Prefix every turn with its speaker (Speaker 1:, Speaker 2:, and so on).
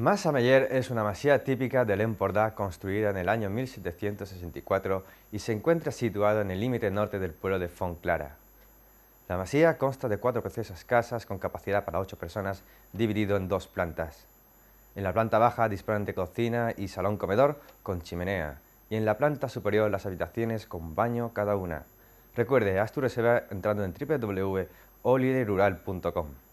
Speaker 1: Massa Meyer es una masía típica de Empordà construida en el año 1764 y se encuentra situada en el límite norte del pueblo de Fontclara. La masía consta de cuatro preciosas casas con capacidad para ocho personas, dividido en dos plantas. En la planta baja disponen de cocina y salón-comedor con chimenea, y en la planta superior las habitaciones con baño cada una. Recuerde, haz se va entrando en www.holiderural.com.